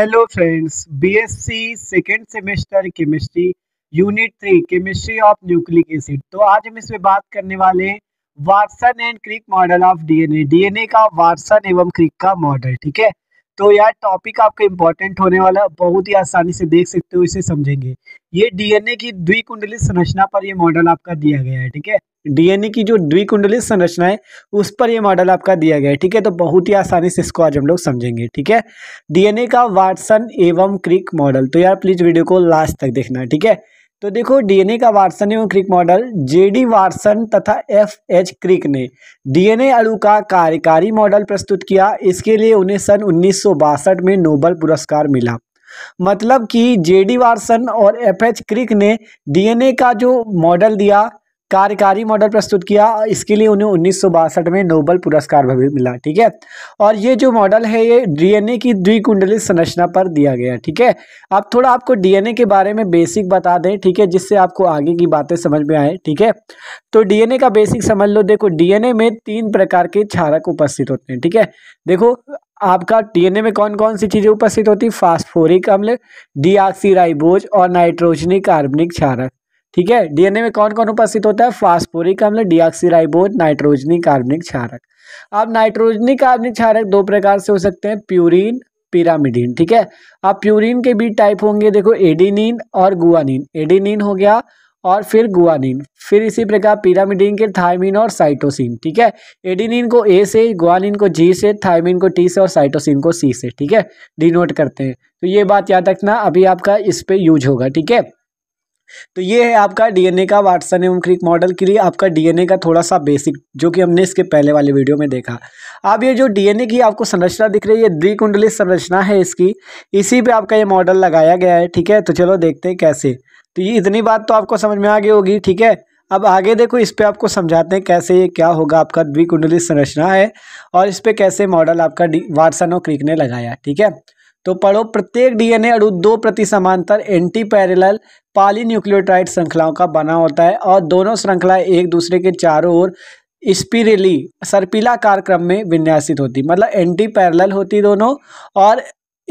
hello friends BSc second semester chemistry unit three chemistry of nucleic acid तो आज हम इसमें बात करने वाले हैं Watson and Crick model of DNA DNA का वार्सन एवं क्रिक का मॉडल ठीक है तो यार टॉपिक आपका इम्पोर्टेंट होने वाला बहुत ही आसानी से देख सकते हो इसे समझेंगे ये डीएनए की द्विकुंडली संरचना पर ये मॉडल आपका दिया गया है ठीक है डीएनए की जो द्विकुंडली संरचना है उस पर यह मॉडल आपका दिया गया है ठीक है तो बहुत ही आसानी से इसको आज हम लोग समझेंगे ठीक है डीएनए का वाटसन एवं क्रिक मॉडल तो यार प्लीज वीडियो को लास्ट तक देखना ठीक है तो देखो डीएनए का वार्सन एवं क्रिक मॉडल जेडी वार्सन तथा एफ एच क्रिक ने डीएनए अणु का कार्यकारी मॉडल प्रस्तुत किया इसके लिए उन्हें सन उन्नीस में नोबल पुरस्कार मिला मतलब कि जेडी वार्सन और एफ एच क्रिक ने डीएनए का जो मॉडल दिया कार्यकारी मॉडल प्रस्तुत किया इसके लिए उन्हें उन्नीस में नोबल पुरस्कार भी मिला ठीक है और ये जो मॉडल है ये डीएनए की द्विकुंडली संरचना पर दिया गया ठीक है अब थोड़ा आपको डीएनए के बारे में बेसिक बता दें ठीक है जिससे आपको आगे की बातें समझ में आए ठीक है तो डीएनए का बेसिक समझ लो देखो डीएनए में तीन प्रकार के क्षारक उपस्थित होते हैं ठीक है देखो आपका डीएनए में कौन कौन सी चीज़ें उपस्थित होती फास्फोरिक अम्ल डीआक्सीराइबोज और नाइट्रोजनी कार्बनिक क्षारक ठीक है डीएनए में कौन कौन उपस्थित होता है फास्फोरिक अम्ल डीऑक्सीराइबोज नाइट्रोजनी कार्बनिक क्षारक अब नाइट्रोजनी कार्बनिक क्षारक दो प्रकार से हो सकते हैं प्यूरिन पिरामिडीन ठीक है अब प्यूरिन के बीच टाइप होंगे देखो एडीनिन और गुआनिन एडिनिन हो गया और फिर गुआनिन फिर इसी प्रकार पिरामिडीन के थायमिन और साइटोसिन ठीक है एडिनिन को ए से गुआनिन को जी से थायमिन को टी से और साइटोसिन को सी से ठीक है डिनोट करते हैं तो ये बात याद रखना अभी आपका इस पर यूज होगा ठीक है तो ये है आपका डीएनए का वाटसन एवं क्रिक मॉडल के लिए आपका डीएनए का थोड़ा सा बेसिक जो कि हमने इसके पहले वाले वीडियो में देखा अब ये जो डीएनए की आपको संरचना दिख रही है द्विकुंडली संरचना है इसकी इसी पे आपका ये मॉडल लगाया गया है ठीक है तो चलो देखते हैं कैसे तो ये इतनी बात तो आपको समझ में आ गई होगी ठीक है अब आगे देखो इस पर आपको समझाते हैं कैसे ये क्या होगा आपका द्विकुंडली संरचना है और इस पर कैसे मॉडल आपका वाटसन और क्रिक ने लगाया ठीक है तो पढ़ो प्रत्येक डीएनए अणु दो प्रति समांतर एंटी पैरेलल पॉलीन्यूक्लियोटाइड श्रृंखलाओं का बना होता है और दोनों श्रृंखलाएं एक दूसरे के चारों ओर स्पिरली सर्पिलाकार क्रम में विन्यासित होती मतलब एंटी पैरेलल होती दोनों और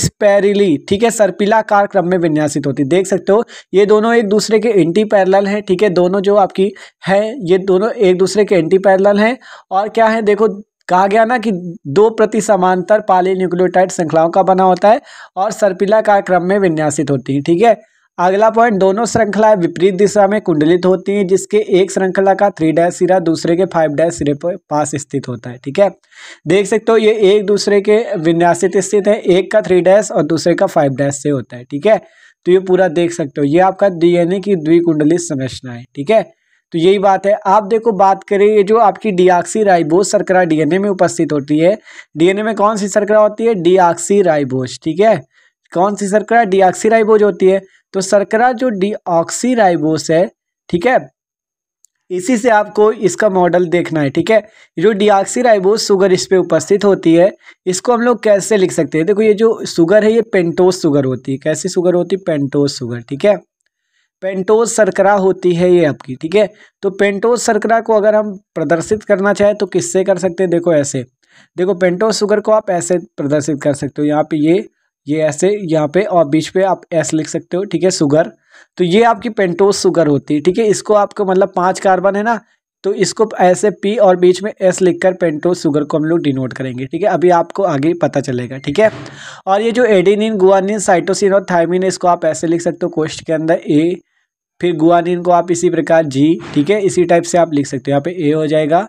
स्पेरिली ठीक है सर्पिलाकार कार्यक्रम में विन्यासित होती देख सकते हो ये दोनों एक दूसरे के एंटी पैरेलल हैं ठीक है दोनों जो आपकी है ये दोनों एक दूसरे के एंटी पैरेलल हैं और क्या है देखो कहा गया ना कि दो प्रति समांतर पाली न्यूक्लियोटाइड श्रृंखलाओं का बना होता है और का क्रम में विन्यासित होती है ठीक है अगला पॉइंट दोनों श्रृंखलाएं विपरीत दिशा में कुंडलित होती हैं जिसके एक श्रृंखला का थ्री डैश सिरा दूसरे के फाइव डैश सिरे पर पास स्थित होता है ठीक है देख सकते हो ये एक दूसरे के विन्यासित स्थित है एक का थ्री डैश और दूसरे का फाइव डैश से होता है ठीक है तो ये पूरा देख सकते हो ये आपका डीएनए की द्विकुंडली संरचना है ठीक है तो यही बात है आप देखो बात करें ये जो आपकी डीआक्सी राइबोज सरकरा डीएनए में उपस्थित होती है डीएनए में कौन सी सरकरा होती है डीआक्सी राइबोज ठीक है कौन सी सरकरा डीआक्सी राइबोज होती है तो सरकरा जो डीऑक्सी राइबोस है ठीक है इसी से आपको इसका मॉडल देखना है ठीक है जो डीआक्सी राइबोज सुगर इस पर उपस्थित होती है इसको हम लोग कैसे लिख सकते हैं देखो ये जो सुगर है ये पेंटोस सुगर होती है कैसी सुगर होती है पेंटोस सुगर ठीक है पेंटोज सरकरा होती है ये आपकी ठीक है तो पेंटोज सरकरा को अगर हम प्रदर्शित करना चाहें तो किससे कर सकते हैं देखो ऐसे देखो पेंटोज शुगर को आप ऐसे प्रदर्शित कर सकते हो यहाँ पे ये ये ऐसे यहाँ पे और बीच पे आप एस लिख सकते हो ठीक है शुगर तो ये आपकी पेंटोज शुगर होती है ठीक है इसको आपको मतलब पाँच कार्बन है ना तो इसको ऐसे पी और बीच में एस लिखकर पेंटोज शुगर को हम लोग डिनोट करेंगे ठीक है अभी आपको आगे पता चलेगा ठीक है और ये जो एडिनिन गुआनिन साइटोसिन और थाइमिन इसको आप ऐसे लिख सकते हो कोष्ट के अंदर ए फिर गुआनिन को आप इसी प्रकार जी ठीक है इसी टाइप से आप लिख सकते हो यहाँ पे ए हो जाएगा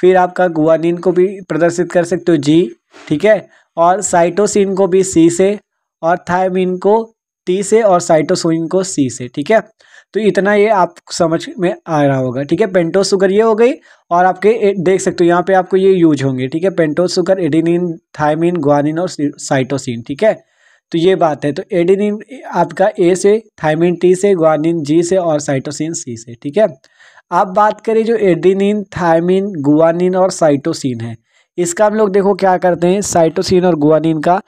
फिर आपका गुआनिन को भी प्रदर्शित कर सकते हो जी ठीक है और साइटोसिन को भी सी से और थायमिन को टी से और साइटोसोइन को सी से ठीक है तो इतना ये आप समझ में आ रहा होगा ठीक है पेंटोस सुगर ये हो गई और आपके देख सकते हो यहाँ पे आपको ये यूज होंगे ठीक है pentose sugar adenine thymine guanine और साइटोसिन ठीक है तो ये बात है तो एडिनिन आपका ए से थाइमिन टी से ग्वानिन जी से और साइटोसिन सी से ठीक है आप बात करें जो एडिनिन थाइमिन गुआनिन और साइटोसिन है इसका हम लोग देखो क्या करते हैं साइटोसिन और गुआनिन का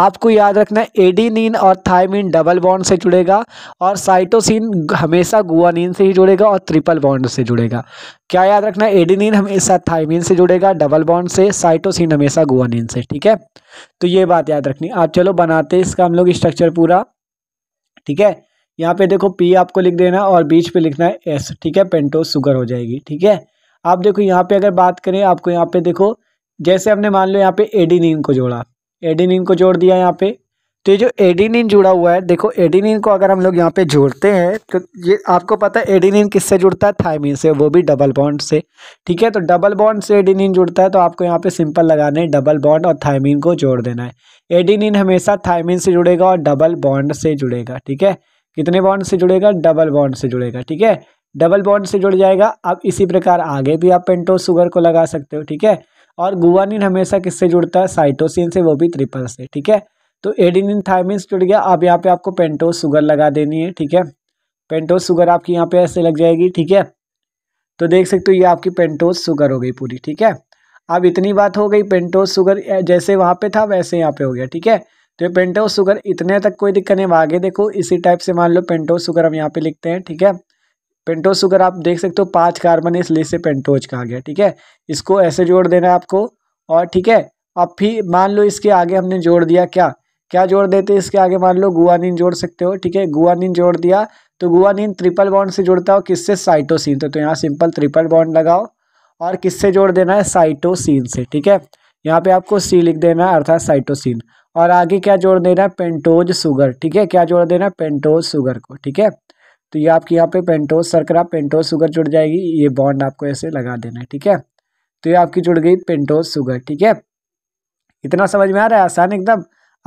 आपको याद रखना है एडीनिन और थायमिन डबल बॉन्ड से जुड़ेगा और साइटोसिन हमेशा गुआनिन से ही जुड़ेगा और ट्रिपल बॉन्ड से जुड़ेगा क्या याद रखना है एडीनिन हमेशा थायमिन से जुड़ेगा डबल बॉन्ड से साइटोसिन हमेशा गुआनिन से ठीक है तो ये बात याद रखनी आप चलो बनाते इसका हम लोग स्ट्रक्चर पूरा ठीक है यहाँ पे देखो पी आपको लिख देना और बीच पे लिखना है एस ठीक है पेंटो सुगर हो जाएगी ठीक है आप देखो यहाँ पे अगर बात करें आपको यहाँ पे देखो जैसे हमने मान लो यहाँ पे एडीनिन को जोड़ा एडिनिन को जोड़ दिया यहाँ पे तो ये जो एडिनिन जुड़ा हुआ है देखो एडिनिन को अगर हम लोग यहाँ पे जोड़ते हैं तो ये आपको पता है एडिनिन किससे जुड़ता है थायमिन से वो भी डबल बॉन्ड से ठीक है तो डबल बॉन्ड से एडिनिन जुड़ता है तो आपको यहाँ पे सिंपल लगाने है डबल बॉन्ड और थायमिन को जोड़ देना है एडिनिन हमेशा थायमिन से जुड़ेगा और डबल बॉन्ड से जुड़ेगा ठीक है कितने बॉन्ड से जुड़ेगा डबल बॉन्ड से जुड़ेगा ठीक है डबल बॉन्ड से जुड़ जाएगा अब इसी प्रकार आगे भी आप पेंटो शुगर को लगा सकते हो ठीक है और गुआनिन हमेशा किससे जुड़ता है साइटोसिन से वो भी ट्रिपल से ठीक है तो एडिनिन थायमिन जुड़ गया अब यहाँ पे आपको पेंटोस शुगर लगा देनी है ठीक है पेंटोस शुगर आपकी यहाँ पे ऐसे लग जाएगी ठीक है तो देख सकते हो ये आपकी पेंटोस शुगर हो गई पूरी ठीक है अब इतनी बात हो गई पेंटोस शुगर जैसे वहाँ पे था वैसे यहाँ पे हो गया ठीक है तो पेंटोस शुगर इतने तक कोई दिक्कत नहीं आगे देखो इसी टाइप से मान लो पेंटोस शुगर हम यहाँ पे लिखते हैं ठीक है पेंटोज सुगर आप देख सकते हो पाँच कार्बन इसलिए से पेंटोज कहा गया ठीक है इसको ऐसे जोड़ देना है आपको और ठीक है अब फिर मान लो इसके आगे हमने जोड़ दिया क्या क्या जोड़ देते इसके आगे मान लो गुआनिन जोड़ सकते हो ठीक है गुआनिन जोड़ दिया तो गुआनिन ट्रिपल बॉन्ड से जुड़ता हो किससे साइटोसिन तो, तो यहाँ सिंपल ट्रिपल बॉन्ड लगाओ और किससे जोड़ देना है साइटोसिन से ठीक है यहाँ पे आपको सी लिख देना है अर्थात साइटोसिन और आगे क्या जोड़ देना है पेंटोज सुगर ठीक है क्या जोड़ देना है पेंटोज सुगर को ठीक है तो ये आपके यहाँ पे पेंटोस सरकरा पेंटोस शुगर जुड़ जाएगी ये बॉन्ड आपको ऐसे लगा देना है ठीक है तो ये आपकी जुड़ गई पेंटोस शुगर ठीक है इतना समझ में आ रहा है आसान एकदम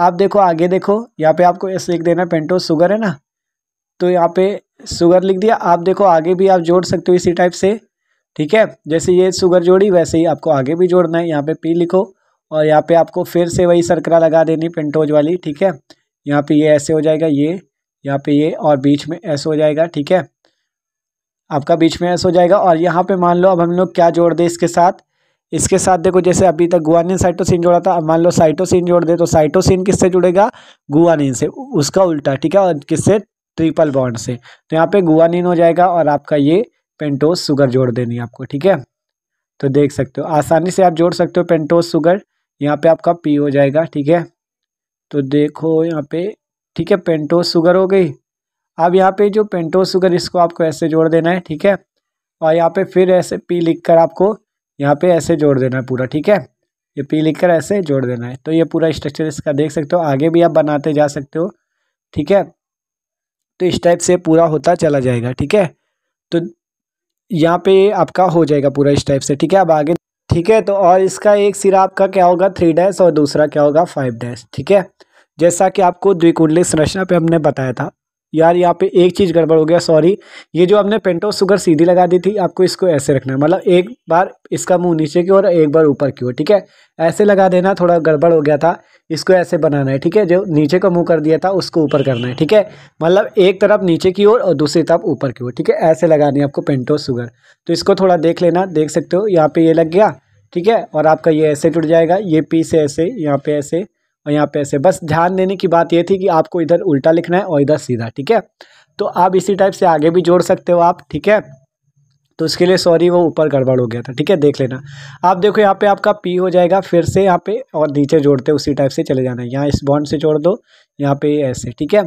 आप देखो आगे देखो यहाँ पे आपको ऐसे लिख देना पेंटोस शुगर है ना तो यहाँ पे शुगर लिख दिया आप देखो आगे भी आप जोड़ सकते हो इसी टाइप से ठीक है जैसे ये शुगर जोड़ी वैसे ही आपको आगे भी जोड़ना है यहाँ पे पी लिखो और यहाँ पे आपको फिर से वही सरकरा लगा देनी पेंटोज वाली ठीक है यहाँ पे ये ऐसे हो जाएगा ये यहाँ पे ये और बीच में एस हो जाएगा ठीक है आपका बीच में एस हो जाएगा और यहाँ पे मान लो अब हम लोग क्या जोड़ दें इसके साथ इसके साथ देखो जैसे अभी तक गुआनिन साइटोसिन जोड़ा था अब मान लो साइटोसिन जोड़ दे तो साइटोसिन किससे जुड़ेगा गुआनिन से उसका उल्टा ठीक है और किससे ट्रिपल बॉन्ड से तो यहाँ पे गुआनिन हो जाएगा और आपका ये पेंटोस सुगर जोड़ देनी आपको ठीक है तो देख सकते हो आसानी से आप जोड़ सकते हो पेंटोस सुगर यहाँ पे आपका पी हो जाएगा ठीक है तो देखो यहाँ पे ठीक है पेंटोस शुगर हो गई अब यहाँ पे जो पेंटोस शुगर इसको आपको ऐसे जोड़ देना है ठीक है और यहाँ पे फिर ऐसे पी लिख कर आपको यहाँ पे ऐसे जोड़ देना है पूरा ठीक है ये पी लिख कर ऐसे जोड़ देना है तो ये पूरा स्ट्रक्चर इसका देख सकते हो आगे भी आप बनाते जा सकते हो ठीक है तो इस टाइप से पूरा होता चला जाएगा ठीक है तो यहाँ पे आपका हो जाएगा पूरा इस टाइप से ठीक है अब आगे ठीक है तो और इसका एक सिरा आपका क्या होगा थ्री डैश और दूसरा क्या होगा फाइव डैश ठीक है जैसा कि आपको द्विकुंडली संरचना पे हमने बताया था यार यहाँ पे एक चीज़ गड़बड़ हो गया सॉरी ये जो हमने पेंटो सुगर सीधी लगा दी थी आपको इसको ऐसे रखना है मतलब एक बार इसका मुंह नीचे की ओर एक बार ऊपर की ओर ठीक है ऐसे लगा देना थोड़ा गड़बड़ हो गया था इसको ऐसे बनाना है ठीक है जो नीचे का मुंह कर दिया था उसको ऊपर करना है ठीक है मतलब एक तरफ नीचे की ओर और, और दूसरी तरफ ऊपर की ओर ठीक है ऐसे लगानी है आपको पेंटो सुगर तो इसको थोड़ा देख लेना देख सकते हो यहाँ पर ये लग गया ठीक है और आपका ये ऐसे टूट जाएगा ये पीस ऐसे यहाँ पर ऐसे और यहाँ पे ऐसे बस ध्यान देने की बात ये थी कि आपको इधर उल्टा लिखना है और इधर सीधा ठीक है तो आप इसी टाइप से आगे भी जोड़ सकते हो आप ठीक है तो उसके लिए सॉरी वो ऊपर गड़बड़ हो गया था ठीक है देख लेना आप देखो यहाँ पे आपका पी हो जाएगा फिर से यहाँ पे और नीचे जोड़ते उसी टाइप से चले जाना है यहाँ इस बॉन्ड से जोड़ दो यहाँ पे ऐसे ठीक है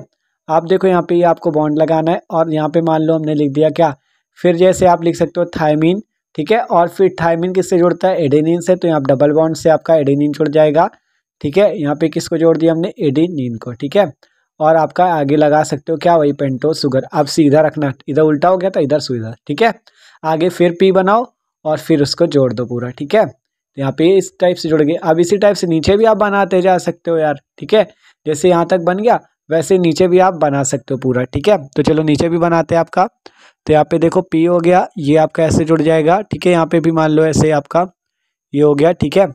आप देखो यहाँ पे आपको बॉन्ड लगाना है और यहाँ पे मान लो हमने लिख दिया क्या फिर जैसे आप लिख सकते हो थाइमिन ठीक है और फिर थाइमिन किससे जुड़ता है एडेनिन से तो यहाँ डबल बॉन्ड से आपका एडेनिन जुड़ जाएगा ठीक है यहाँ पे किसको जोड़ दिया हमने एडीनिन को ठीक है और आपका आगे लगा सकते हो क्या वही पेंटो सुगर अब सीधा रखना इधर उल्टा हो गया था तो इधर सुधर ठीक है आगे फिर पी बनाओ और फिर उसको जोड़ दो पूरा ठीक है तो यहाँ पे इस टाइप से जुड़ गए अब इसी टाइप से नीचे भी आप बनाते जा सकते हो यार ठीक है जैसे यहाँ तक बन गया वैसे नीचे भी आप बना सकते हो पूरा ठीक है तो चलो नीचे भी बनाते हैं आपका तो यहाँ पे देखो पी हो गया ये आपका ऐसे जुड़ जाएगा ठीक है यहाँ पे भी मान लो ऐसे आपका ये हो गया ठीक है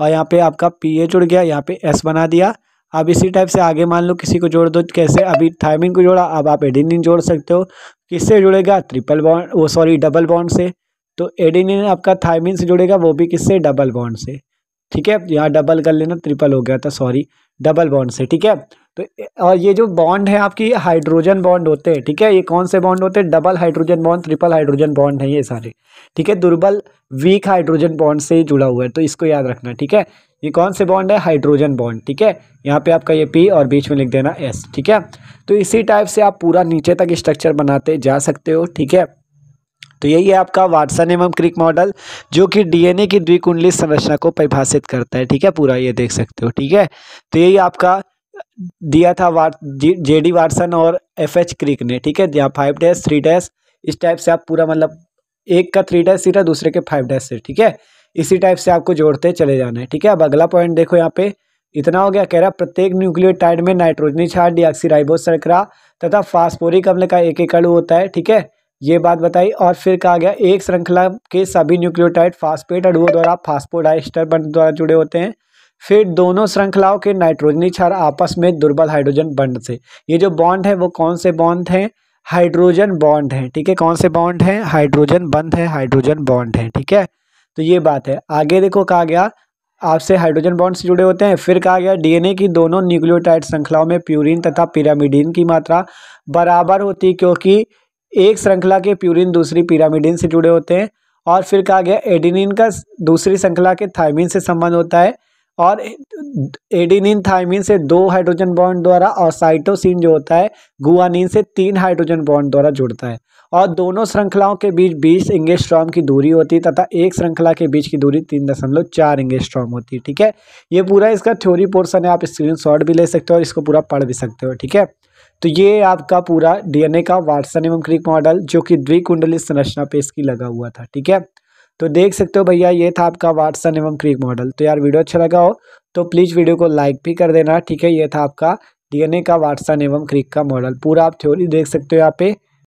और यहाँ पे आपका पी ए जुड़ गया यहाँ पे एस बना दिया अब इसी टाइप से आगे मान लो किसी को जोड़ दो कैसे अभी थायमिन को जोड़ा अब आप एडिनिन जोड़ सकते हो किससे जुड़ेगा ट्रिपल बॉन्ड वो सॉरी डबल बॉन्ड से तो एडिनिन आपका थायमिन से जुड़ेगा वो भी किससे डबल बॉन्ड से ठीक है यहाँ डबल कर लेना ट्रिपल हो गया था सॉरी डबल बॉन्ड से ठीक है तो और ये जो बॉन्ड है आपकी हाइड्रोजन बॉन्ड होते हैं ठीक है ये कौन से बॉन्ड होते हैं double hydrogen bond triple hydrogen bond है ये सारे ठीक है दुर्बल वीक हाइड्रोजन बॉन्ड से जुड़ा हुआ है तो इसको याद रखना ठीक है ये कौन से बॉन्ड है हाइड्रोजन बॉन्ड ठीक है यहाँ पे आपका ये पी और बीच में लिख देना एस ठीक है तो इसी टाइप से आप पूरा नीचे तक स्ट्रक्चर बनाते जा सकते हो ठीक है तो यही है आपका वाटसन एवं क्रिक मॉडल जो कि डीएनए की द्विकुंडली संरचना को परिभाषित करता है ठीक है पूरा ये देख सकते हो ठीक है तो यही आपका दिया था वार जे डी वार्सन और एफ एच क्रिक ने ठीक है जहाँ फाइव डैश थ्री डैश इस टाइप से आप पूरा मतलब एक का थ्री डैश सीट है दूसरे के फाइव डैश सीट ठीक है इसी टाइप से आपको जोड़ते चले जाना है ठीक है अब अगला पॉइंट देखो यहाँ पे इतना हो गया कह रहा प्रत्येक न्यूक्लियोटाइड में नाइट्रोजनी छाट डी डिऑक्सीराइबोस सरकरा तथा फास्फोरिक अम्ल का एक एकड़ होता है ठीक है ये बात बताई और फिर कहा गया एक श्रृंखला के सभी न्यूक्लियोटाइड फास्फेट अड़ुओं द्वारा फास्फोडाइस्टर बंड द्वारा जुड़े होते हैं फिर दोनों श्रृंखलाओं के नाइट्रोजनी क्षार आपस में दुर्बल हाइड्रोजन बंड से ये जो बॉन्ड है वो कौन से बॉन्ड हैं हाइड्रोजन बॉन्ड है ठीक है कौन से बॉन्ड है हाइड्रोजन बंद है हाइड्रोजन बॉन्ड है ठीक है तो ये बात है आगे देखो कहा गया आपसे हाइड्रोजन बॉन्ड से जुड़े होते हैं फिर कहा गया डीएनए की दोनों न्यूक्लियोटाइड श्रृंखलाओं में प्यूरिन तथा पिरामिडिन की मात्रा बराबर होती क्योंकि एक श्रृंखला के प्यूरिन दूसरी पिरामिडिन से जुड़े होते हैं और फिर कहा गया एडिनिन का दूसरी श्रृंखला के थायमिन से संबंध होता है और एडीनिन थाइमिन से दो हाइड्रोजन बॉन्ड द्वारा और साइटोसिन जो होता है गुआनिन से तीन हाइड्रोजन बॉन्ड द्वारा जुड़ता है और दोनों श्रृंखलाओं के बीच बीस इंगेस्ट्रॉम की दूरी होती है तथा एक श्रृंखला के बीच की दूरी तीन दशमलव चार इंगेस्ट्रॉम होती है ठीक है ये पूरा इसका थ्योरी पोर्सन है आप स्क्रीन भी ले सकते हो और इसको पूरा पढ़ भी सकते हो ठीक है तो ये आपका पूरा डीएनए का वाटसन एवं क्रिक मॉडल जो कि द्विकुंडली संरचना पे इसकी लगा हुआ था ठीक है तो देख सकते हो भैया ये था आपका वाटसन एवं क्रीक मॉडल तो यार वीडियो अच्छा लगा हो तो प्लीज़ वीडियो को लाइक भी कर देना ठीक है ये था आपका डीएनए का वाटसन एवं क्रीक का मॉडल पूरा आप थ्योरी देख सकते हो यहाँ पे